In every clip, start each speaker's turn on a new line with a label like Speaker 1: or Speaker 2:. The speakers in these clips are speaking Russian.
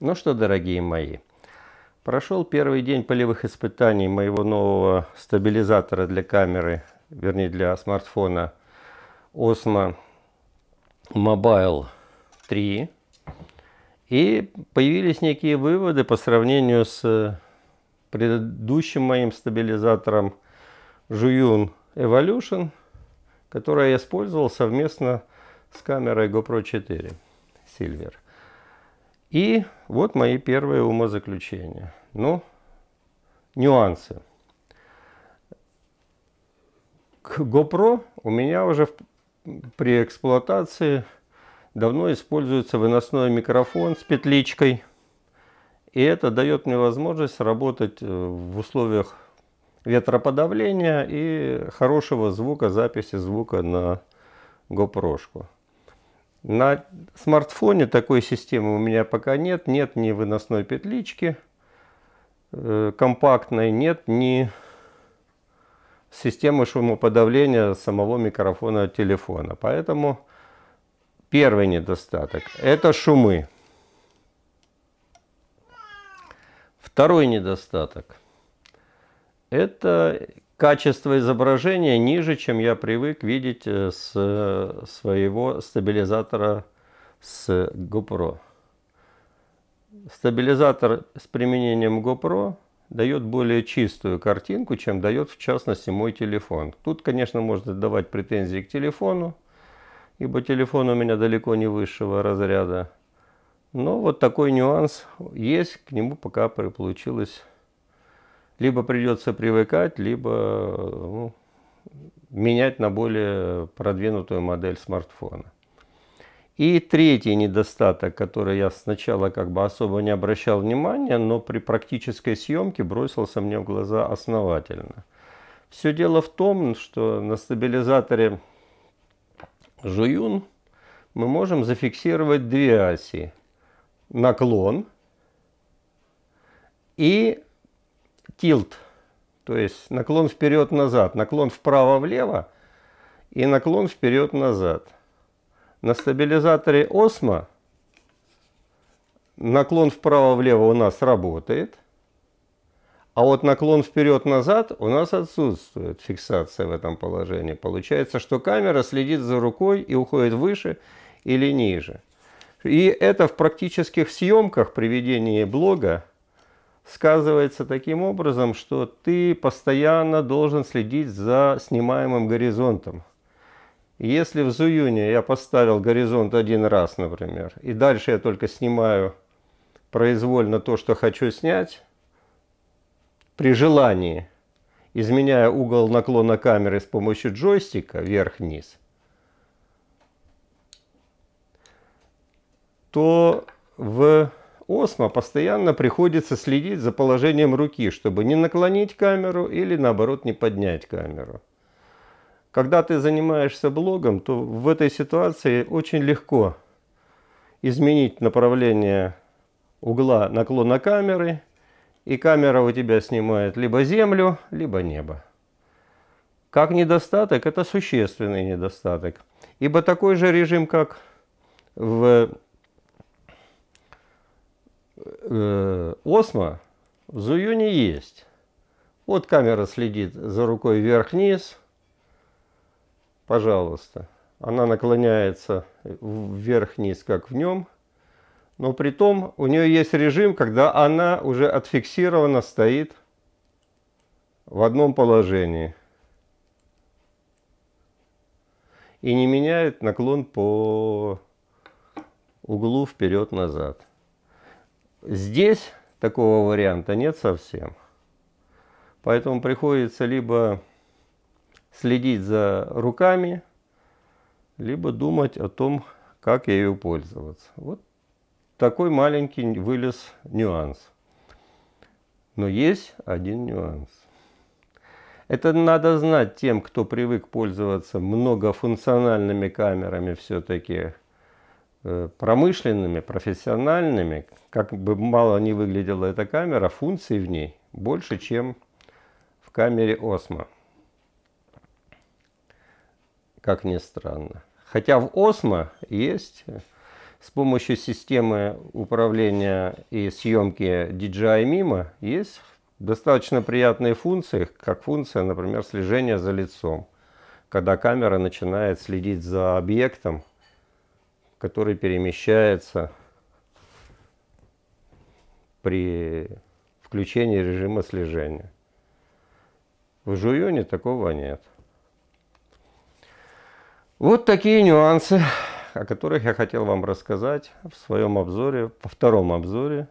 Speaker 1: Ну что, дорогие мои, прошел первый день полевых испытаний моего нового стабилизатора для камеры, вернее для смартфона Osmo Mobile 3. И появились некие выводы по сравнению с предыдущим моим стабилизатором Juyun Evolution, который я использовал совместно с камерой GoPro 4 Silver – и вот мои первые умозаключения. Ну, нюансы. К GoPro у меня уже в, при эксплуатации давно используется выносной микрофон с петличкой. И это дает мне возможность работать э, в условиях ветроподавления и хорошего звука, записи звука на GoPro. -шку. На смартфоне такой системы у меня пока нет. Нет ни выносной петлички э, компактной, нет ни системы шумоподавления самого микрофона телефона. Поэтому первый недостаток – это шумы. Второй недостаток – это качество изображения ниже, чем я привык видеть э, с э, своего стабилизатора с GoPro. Стабилизатор с применением GoPro дает более чистую картинку, чем дает в частности мой телефон. Тут, конечно, можно давать претензии к телефону, ибо телефон у меня далеко не высшего разряда. Но вот такой нюанс есть, к нему пока получилось либо придется привыкать, либо ну, менять на более продвинутую модель смартфона. И третий недостаток, который я сначала как бы особо не обращал внимания, но при практической съемке бросился мне в глаза основательно. Все дело в том, что на стабилизаторе Жуюн мы можем зафиксировать две оси. Наклон и тилт, то есть наклон вперед-назад, наклон вправо-влево и наклон вперед-назад. На стабилизаторе Осмо наклон вправо-влево у нас работает, а вот наклон вперед-назад у нас отсутствует фиксация в этом положении. Получается, что камера следит за рукой и уходит выше или ниже. И это в практических съемках при ведении блога сказывается таким образом, что ты постоянно должен следить за снимаемым горизонтом. Если в Зуюне я поставил горизонт один раз, например, и дальше я только снимаю произвольно то, что хочу снять, при желании, изменяя угол наклона камеры с помощью джойстика вверх-вниз, то в Осмо постоянно приходится следить за положением руки, чтобы не наклонить камеру или наоборот не поднять камеру. Когда ты занимаешься блогом, то в этой ситуации очень легко изменить направление угла наклона камеры, и камера у тебя снимает либо землю, либо небо. Как недостаток, это существенный недостаток. Ибо такой же режим, как в э, осма в зую есть. Вот камера следит за рукой вверх-вниз. Пожалуйста. Она наклоняется вверх-вниз, как в нем. Но при том у нее есть режим, когда она уже отфиксирована стоит в одном положении. И не меняет наклон по углу вперед-назад. Здесь такого варианта нет совсем. Поэтому приходится либо следить за руками, либо думать о том, как ею пользоваться. Вот такой маленький вылез нюанс. Но есть один нюанс. Это надо знать тем, кто привык пользоваться многофункциональными камерами все-таки, Э, промышленными, профессиональными, как бы мало не выглядела эта камера, функций в ней больше, чем в камере Осмо. Как ни странно. Хотя в Осмо есть с помощью системы управления и съемки DJI Mimo есть достаточно приятные функции, как функция, например, слежения за лицом, когда камера начинает следить за объектом который перемещается при включении режима слежения. В жуюне такого нет. Вот такие нюансы, о которых я хотел вам рассказать в своем обзоре, во втором обзоре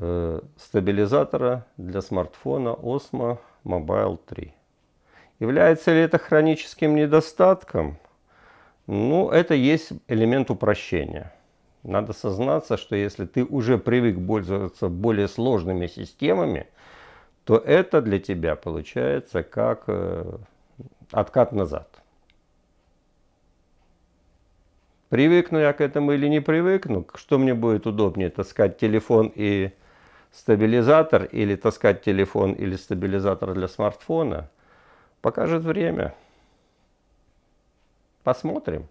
Speaker 1: э, стабилизатора для смартфона Osmo Mobile 3. Является ли это хроническим недостатком? Ну, это есть элемент упрощения. Надо сознаться, что если ты уже привык пользоваться более сложными системами, то это для тебя получается как э, откат назад. Привыкну я к этому или не привыкну, что мне будет удобнее, таскать телефон и стабилизатор, или таскать телефон или стабилизатор для смартфона, покажет время. Посмотрим.